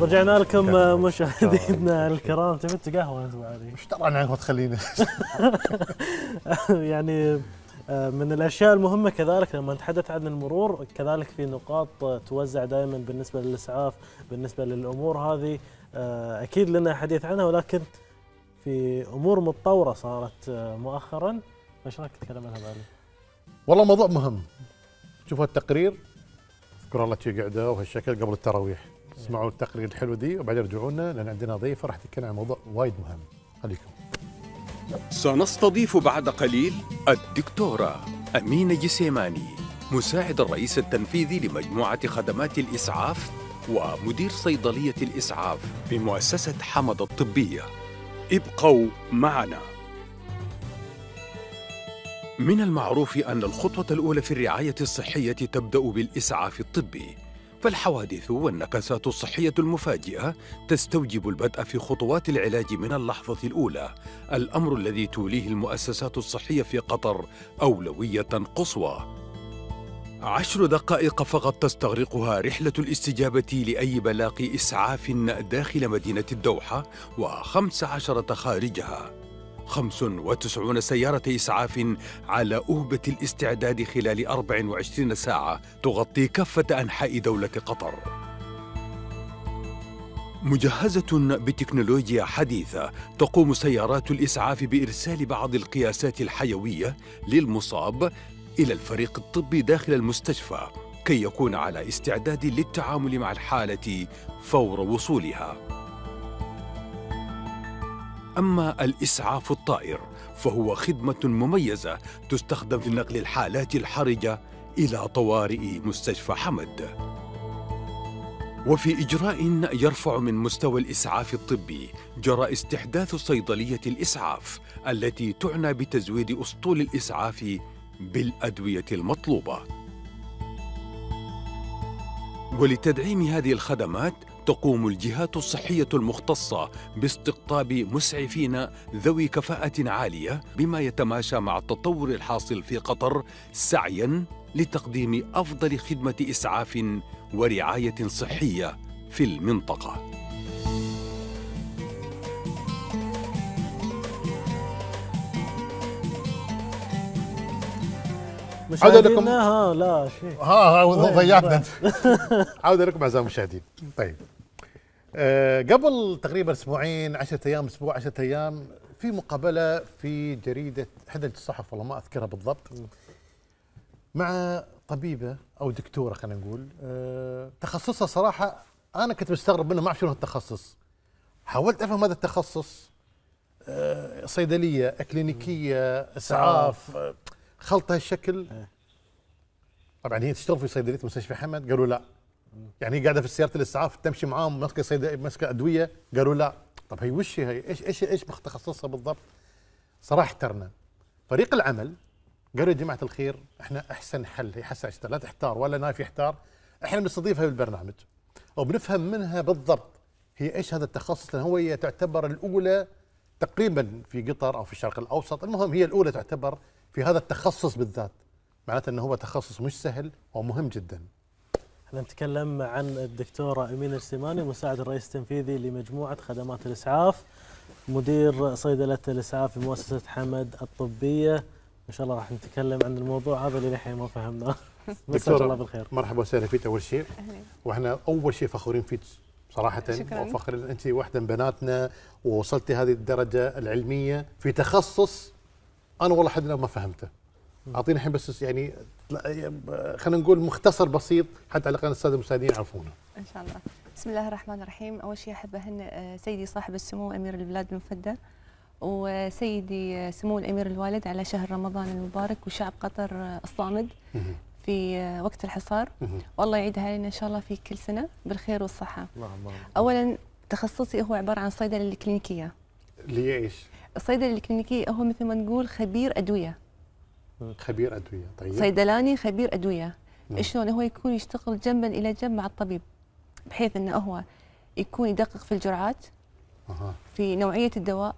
رجعنا لكم مشاهدينا الكرام تبي قهوه انت علي ايش طبعا عن قهوه تخلينا يعني آه، من الاشياء المهمه كذلك لما نتحدث عن المرور كذلك في نقاط توزع دائما بالنسبه للاسعاف بالنسبه للامور هذه آه، اكيد لنا حديث عنها ولكن في امور متطوره صارت آه، مؤخرا ايش رايك تتكلم عنها بعد؟ والله موضوع مهم شوفوا التقرير اذكر الله قعده وهالشكل قبل التراويح اسمعوا التقرير الحلو دي وبعدين رجعوا لنا لان عندنا ضيفه راح تتكلم عن موضوع وايد مهم خليكم سنستضيف بعد قليل الدكتوره امينه جسيماني مساعد الرئيس التنفيذي لمجموعه خدمات الاسعاف ومدير صيدليه الاسعاف بمؤسسه حمد الطبيه ابقوا معنا من المعروف أن الخطوة الأولى في الرعاية الصحية تبدأ بالإسعاف الطبي فالحوادث والنكسات الصحية المفاجئة تستوجب البدء في خطوات العلاج من اللحظة الأولى، الأمر الذي توليه المؤسسات الصحية في قطر أولوية قصوى. عشر دقائق فقط تستغرقها رحلة الاستجابة لأي بلاق إسعاف داخل مدينة الدوحة وخمس عشرة خارجها 95 سيارة إسعاف على أهبة الاستعداد خلال 24 ساعة تغطي كافة أنحاء دولة قطر مجهزة بتكنولوجيا حديثة تقوم سيارات الإسعاف بإرسال بعض القياسات الحيوية للمصاب إلى الفريق الطبي داخل المستشفى كي يكون على استعداد للتعامل مع الحالة فور وصولها أما الإسعاف الطائر فهو خدمة مميزة تستخدم في نقل الحالات الحرجة إلى طوارئ مستشفى حمد وفي إجراء يرفع من مستوى الإسعاف الطبي جرى استحداث صيدلية الإسعاف التي تعنى بتزويد أسطول الإسعاف بالأدوية المطلوبة ولتدعيم هذه الخدمات تقوم الجهات الصحية المختصة باستقطاب مسعفين ذوي كفاءة عالية بما يتماشى مع التطور الحاصل في قطر سعياً لتقديم أفضل خدمة إسعاف ورعاية صحية في المنطقة. مش عودة لكم ها لا شيء ها ها ضيعتنا عودة لكم أعزائي المشاهدين طيب آه، قبل تقريبا اسبوعين 10 ايام اسبوع 10 ايام في مقابله في جريده احدى الصحف والله ما اذكرها بالضبط مع طبيبه او دكتوره خلينا نقول آه، تخصصها صراحه انا كنت مستغرب منه ما اعرف شنو التخصص حاولت افهم هذا التخصص آه، صيدليه اكلينيكيه اسعاف خلطه هالشكل إيه. طبعا هي تشتغل في صيدليه مستشفى حمد قالوا لا يعني هي قاعده في سياره الاسعاف تمشي معاهم ماسكه صيد ماسكه ادويه قالوا لا طب هي وش هي ايش ايش ايش تخصصها بالضبط صراحه احترنا فريق العمل قالوا يا جماعه الخير احنا احسن حل هي حسن لا تحتار ولا نايف يحتار احنا بنستضيفها بالبرنامج وبنفهم منها بالضبط هي ايش هذا التخصص لان هو هي تعتبر الاولى تقريبا في قطر او في الشرق الاوسط المهم هي الاولى تعتبر في هذا التخصص بالذات معناته انه هو تخصص مش سهل ومهم جدا احنا نتكلم عن الدكتورة أمين السيماني مساعد الرئيس التنفيذي لمجموعة خدمات الإسعاف مدير صيدلة الإسعاف بمؤسسة حمد الطبية إن شاء الله راح نتكلم عن الموضوع هذا اللي للحين ما فهمناه دكتورة الله بالخير مرحبا وسهلا فيك أول شيء وإحنا أول شيء فخورين فيك صراحة شكرا وفخر أنت واحدة من بناتنا ووصلتي هذه الدرجة العلمية في تخصص أنا والله حد ما فهمته أعطيني الحين بس يعني خلينا نقول مختصر بسيط حتى على الاقل الساده المشاهدين يعرفونه. ان شاء الله. بسم الله الرحمن الرحيم، اول شيء احب اهنئ آه، سيدي صاحب السمو امير البلاد المفدى وسيدي آه، سمو الامير الوالد على شهر رمضان المبارك وشعب قطر آه، الصامد في وقت الحصار والله يعيدها علينا ان شاء الله في كل سنه بالخير والصحه. اللهم اولا تخصصي هو عباره عن صيدله الكلينيكيه. اللي ايش؟ الصيدله الكلينيكيه هو مثل ما نقول خبير ادويه. خبير ادويه طيب صيدلاني خبير ادويه نعم. شلون هو يكون يشتغل جنبا الى جنب مع الطبيب بحيث انه هو يكون يدقق في الجرعات أه. في نوعيه الدواء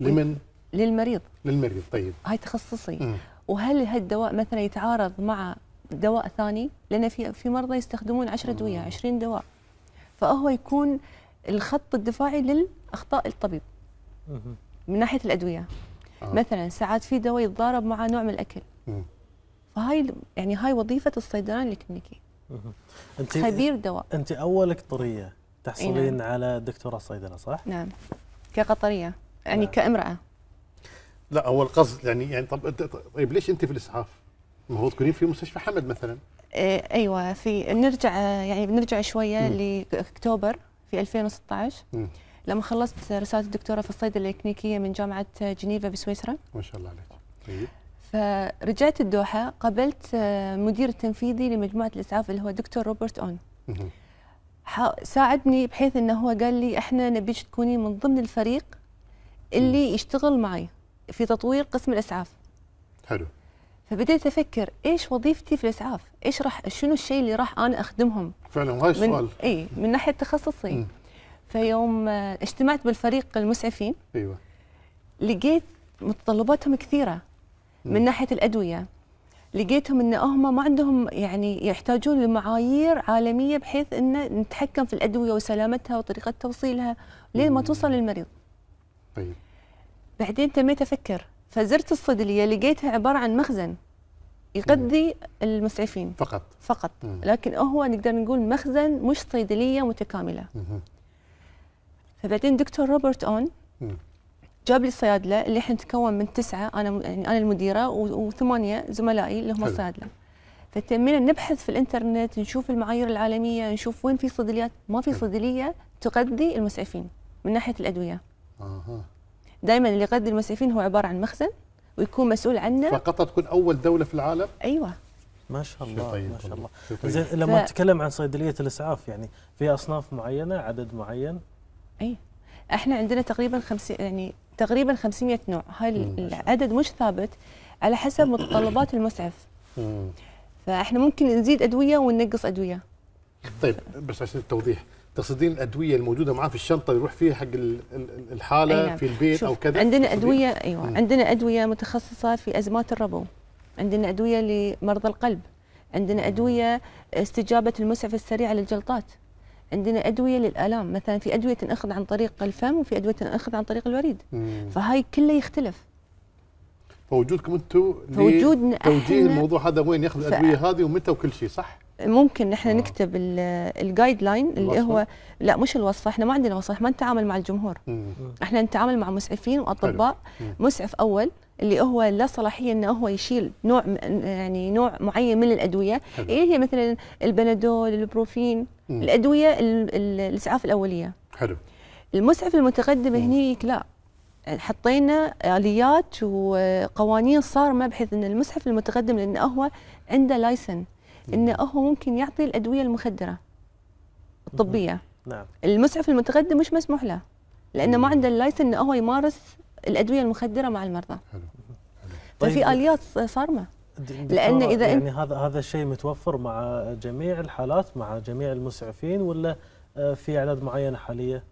لمن للمريض للمريض طيب هاي تخصصي م. وهل هالدواء مثلا يتعارض مع دواء ثاني لان في في مرضى يستخدمون 10 ادويه 20 دواء فهو يكون الخط الدفاعي للاخطاء الطبيب من ناحيه الادويه آه. مثلا ساعات في دواء يتضارب مع نوع من الاكل فهاي يعني هاي وظيفه الصيدلان الكلينيكي انت خبير دواء انت اول قطريه تحصلين نعم. على دكتوره صيدله صح نعم كقطريه يعني نعم. كامراه لا هو القصد يعني يعني طب طيب ليش انت في الاسعاف؟ المفروض تكونين في مستشفى حمد مثلا إيه، ايوه في نرجع يعني بنرجع شويه لاكتوبر في 2016 لما خلصت رساله الدكتوراه في الصيدله الإكلينيكية من جامعه جنيفا بسويسرا ما شاء الله عليك طيب فرجعت الدوحه قابلت آه، مدير التنفيذي لمجموعه الاسعاف اللي هو دكتور روبرت اون ساعدني بحيث انه هو قال لي احنا نبيك تكوني من ضمن الفريق اللي يشتغل معي في تطوير قسم الاسعاف حلو فبديت افكر ايش وظيفتي في الاسعاف؟ ايش راح شنو الشيء اللي راح انا اخدمهم؟ فعلا هاي السؤال اي من ناحيه تخصصي في يوم آه، اجتمعت بالفريق المسعفين ايوه لقيت متطلباتهم كثيره من ناحيه الادويه لقيتهم ان هم ما عندهم يعني يحتاجون لمعايير عالميه بحيث ان نتحكم في الادويه وسلامتها وطريقه توصيلها لين ما توصل للمريض. طيب. بعدين تميت افكر فزرت الصيدليه لقيتها عباره عن مخزن يغذي مم. المسعفين فقط فقط مم. لكن هو نقدر نقول مخزن مش صيدليه متكامله. مم. فبعدين دكتور روبرت اون جاب لي الصيادله اللي احنا نتكون من تسعه انا يعني انا المديره وثمانيه زملائي اللي هم الصيادله فتمينا نبحث في الانترنت نشوف المعايير العالميه نشوف وين في صيدليات ما في صيدليه تغذي المسعفين من ناحيه الادويه دائما اللي يغذي المسعفين هو عباره عن مخزن ويكون مسؤول عنه فقط تكون اول دوله في العالم ايوه ما شاء الله طيب ما شاء الله طيب؟ زين لما نتكلم عن صيدليه الاسعاف يعني في اصناف معينه عدد معين اي احنا عندنا تقريبا 50 يعني تقريبا 500 نوع هاي العدد مش ثابت على حسب متطلبات المسعف فاحنا ممكن نزيد ادويه وننقص ادويه طيب بس عشان التوضيح تقصدين الادويه الموجوده معاه في الشنطه يروح فيها حق الحاله أيوة. في البيت او كذا عندنا ادويه ايوه مم. عندنا ادويه متخصصه في ازمات الربو عندنا ادويه لمرضى القلب عندنا ادويه استجابه المسعف السريع للجلطات عندنا ادويه للالام مثلا في ادويه تنأخذ عن طريق الفم وفي ادويه تنأخذ عن طريق الوريد فهاي كله يختلف فوجودكم انتم فوجودنا توجيه الموضوع هذا وين ياخذ الادويه ف... هذه ومتى وكل شيء صح ممكن نحن آه. نكتب الجايد لاين اللي هو لا مش الوصفه احنا ما عندنا وصفه ما نتعامل مع الجمهور مم. احنا نتعامل مع مسعفين واطباء مسعف اول اللي هو له صلاحيه انه هو يشيل نوع يعني نوع معين من الادويه حلو. اللي هي مثلا البنادول البروفين مم. الادويه الاسعاف الاوليه حلو المسعف المتقدم هنيك لا حطينا اليات وقوانين صارمه بحيث ان المسعف المتقدم لانه هو عنده لايسن انه هو ممكن يعطي الادويه المخدره الطبيه نعم المسعف المتقدم مش مسموح له لانه ما عنده اللايسن انه هو يمارس الادويه المخدره مع المرضى حلو. طيب ففي اليات صارمه لان اذا يعني هذا هذا الشيء متوفر مع جميع الحالات مع جميع المسعفين ولا آه، في اعداد معينه حاليه؟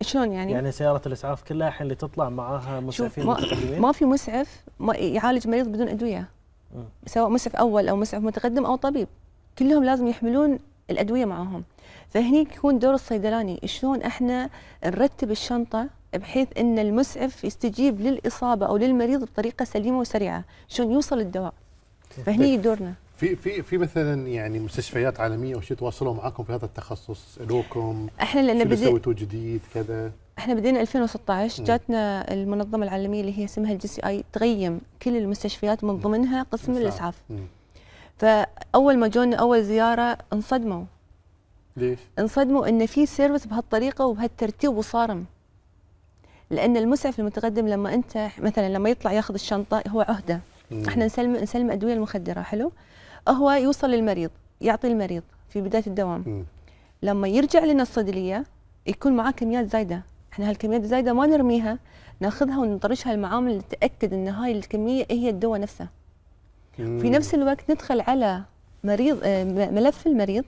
شلون يعني؟ يعني سياره الاسعاف كلها الحين اللي تطلع معاها مسعفين ما, ما في مسعف ما يعالج مريض بدون ادويه سواء مسعف اول او مسعف متقدم او طبيب كلهم لازم يحملون الادويه معاهم فهني يكون دور الصيدلاني شلون احنا نرتب الشنطه بحيث ان المسعف يستجيب للاصابه او للمريض بطريقه سليمه وسريعه شلون يوصل الدواء فهني طيب. دورنا في في في مثلا يعني مستشفيات عالميه وش تواصلوا معاكم في هذا التخصص سالوكم احنا لان بدينا جديد كذا احنا بدينا 2016 جاتنا المنظمه العالميه اللي هي اسمها الجي سي اي تقيم كل المستشفيات من ضمنها قسم الاسعاف فاول ما جونا اول زياره انصدموا ليش؟ انصدموا ان في سيرفس بهالطريقه وبهالترتيب وصارم لان المسعف المتقدم لما انت مثلا لما يطلع ياخذ الشنطه هو عهده مم. احنا نسلم نسلم ادويه المخدره حلو هو يوصل للمريض يعطي المريض في بدايه الدوام مم. لما يرجع لنا الصيدليه يكون معاه كميات زايده احنا هالكميات الزايده ما نرميها ناخذها ونطرشها المعامل نتاكد ان هاي الكميه هي الدواء نفسه في نفس الوقت ندخل على مريض آه، ملف المريض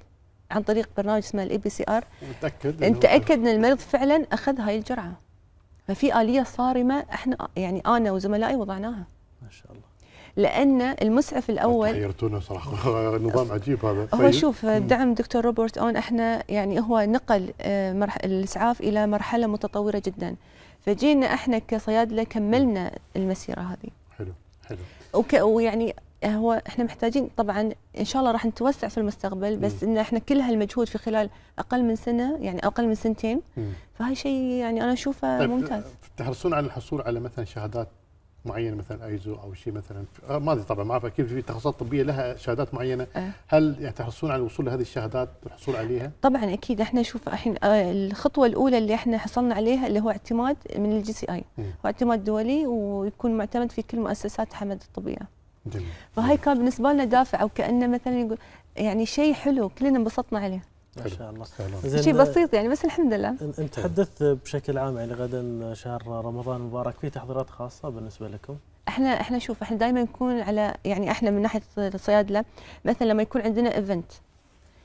عن طريق برنامج اسمه الاي بي سي ار نتاكد نتاكد ان المريض فعلا اخذ هاي الجرعه ففي اليه صارمه احنا يعني انا وزملائي وضعناها ما شاء الله لان المسعف الاول غيرتونا صراحه نظام عجيب هذا هو طيب. شوف دعم دكتور روبرت اون احنا يعني هو نقل آه، الاسعاف الى مرحله متطوره جدا فجينا احنا كصيادله كملنا المسيره هذه حلو حلو ويعني هو احنا محتاجين طبعا ان شاء الله راح نتوسع في المستقبل بس ان احنا كل هالمجهود في خلال اقل من سنه يعني اقل من سنتين فهاي شيء يعني انا اشوفه طيب ممتاز تحرصون على الحصول على مثلا شهادات معينه مثلا ايزو او شيء مثلا آه، ما ادري طبعا ما اعرف اكيد في تخصصات طبيه لها شهادات معينه أه. هل يعني تحرصون على الوصول لهذه الشهادات والحصول عليها؟ طبعا اكيد احنا شوف الحين آه، الخطوه الاولى اللي احنا حصلنا عليها اللي هو اعتماد من الجي سي اي هو اعتماد دولي ويكون معتمد في كل مؤسسات حمد الطبيه. فهاي فهي كان بالنسبه لنا دافع او كانه مثلا يقول يعني شيء حلو كلنا انبسطنا عليه ما شاء الله شيء بسيط يعني بس الحمد لله انت تحدثت بشكل عام يعني غدا شهر رمضان المبارك في تحضيرات خاصه بالنسبه لكم احنا احنا شوف احنا دائما نكون على يعني احنا من ناحيه الصيادله مثلا لما يكون عندنا ايفنت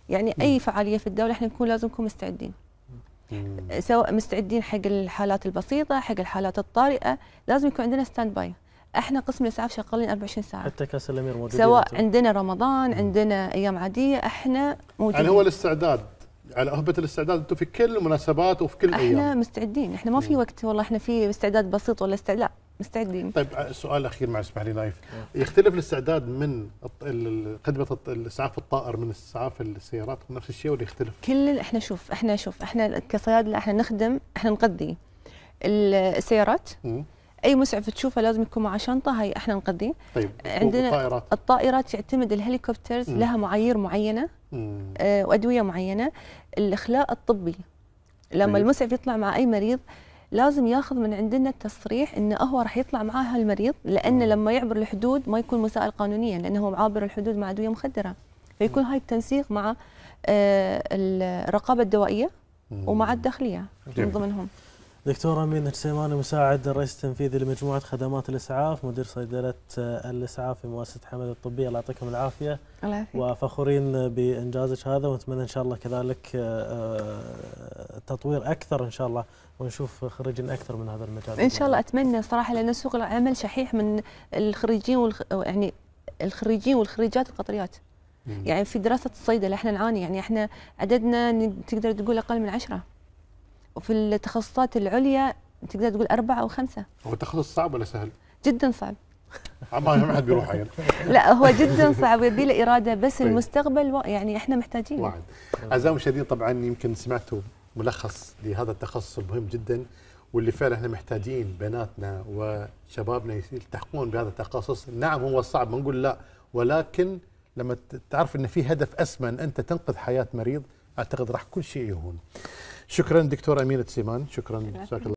يعني اي فعاليه في الدوله احنا نكون لازم نكون مستعدين سواء مستعدين حق الحالات البسيطه حق الحالات الطارئه لازم يكون عندنا ستاند باي احنا قسم الاسعاف شغالين 24 ساعه حتى كاس الامير موجودين سواء أنتم. عندنا رمضان عندنا ايام عاديه احنا موجودين يعني هو الاستعداد على اهبه الاستعداد انتم في كل المناسبات وفي كل احنا أيام. احنا مستعدين احنا ما في وقت والله احنا في استعداد بسيط ولا استعداد لا مستعدين طيب سؤال اخير مع اسمح لي نايف يختلف الاستعداد من خدمه الاسعاف الطائر من اسعاف السيارات نفس الشيء ولا يختلف؟ كل احنا شوف احنا شوف احنا كصيادله احنا نخدم احنا نقضي السيارات اي مسعف تشوفه لازم يكون معه شنطه هاي احنا نقضيه طيب عندنا الطائرات الطائرات تعتمد الهليكوبترز لها معايير معينه آه وادويه معينه الاخلاء الطبي لما طيب. المسعف يطلع مع اي مريض لازم ياخذ من عندنا التصريح انه هو راح يطلع معاه هالمريض لان لما يعبر الحدود ما يكون مسائل قانونيا لانه هو عابر الحدود مع ادويه مخدره فيكون هاي التنسيق مع آه، الرقابه الدوائيه ومع الداخليه من ضمنهم دكتور امين السيماني مساعد الرئيس التنفيذي لمجموعه خدمات الاسعاف مدير صيدله آه، الاسعاف في مؤسسه حمد الطبيه الله يعطيكم العافيه الله يعافيك وفخورين بانجازك هذا ونتمنى ان شاء الله كذلك آه، آه، تطوير اكثر ان شاء الله ونشوف خريجين اكثر من هذا المجال ان شاء الله اتمنى صراحه لان سوق العمل شحيح من الخريجين والخ... يعني الخريجين والخريجات القطريات يعني في دراسه الصيدله احنا نعاني يعني احنا عددنا تقدر تقول اقل من عشرة وفي التخصصات العليا تقدر تقول أربعة أو خمسة هو تخصص صعب ولا سهل؟ جدا صعب ما حد بيروح عين لا هو جدا صعب يبي له اراده بس طيب. المستقبل يعني احنا محتاجين واحد اعزائي المشاهدين طبعا يمكن سمعتوا ملخص لهذا التخصص المهم جدا واللي فعلا احنا محتاجين بناتنا وشبابنا يلتحقون بهذا التخصص نعم هو صعب ما نقول لا ولكن لما تعرف ان في هدف اسمى ان انت تنقذ حياه مريض اعتقد راح كل شيء يهون شكرا دكتوره أميرة سيمان شكرا جزاك الله